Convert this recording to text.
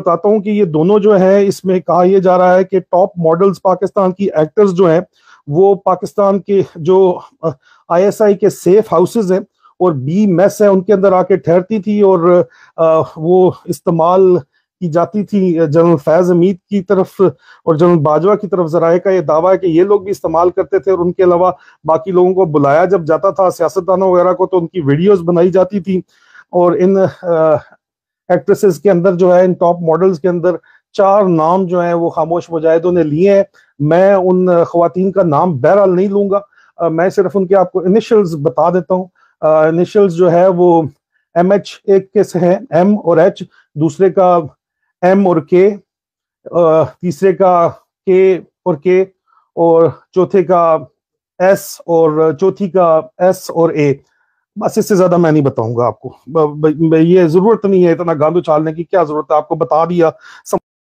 बताता हूँ कि ये दोनों जो है इसमें कहा यह जा रहा है कि टॉप मॉडल्स पाकिस्तान की एक्टर्स जो हैं वो पाकिस्तान के जो आईएसआई के सेफ हाउसेस हैं और बी मेस है उनके अंदर आके ठहरती थी और वो इस्तेमाल की जाती थी जनरल फैज अमीद की तरफ और जनरल बाजवा की तरफ जराए का ये दावा है कि ये लोग भी इस्तेमाल करते थे और उनके अलावा बाकी लोगों को बुलाया जब जाता था सियासतदानों वगैरह को तो उनकी वीडियोस बनाई जाती थी और इन एक्ट्रेसेस के अंदर जो है इन टॉप मॉडल्स के अंदर चार नाम जो है वो खामोश मुजाहिदों ने लिए हैं मैं उन खातन का नाम बहरहाल नहीं लूंगा आ, मैं सिर्फ उनके आपको इनिशियल बता देता हूँ इनिशियल जो है वो एम एच एक के से है एम और एच दूसरे का एम और के तीसरे का के और के और चौथे का एस और चौथी का एस और ए बस इससे ज्यादा मैं नहीं बताऊंगा आपको ये जरूरत नहीं है इतना गांधो चालने की क्या जरूरत है आपको बता दिया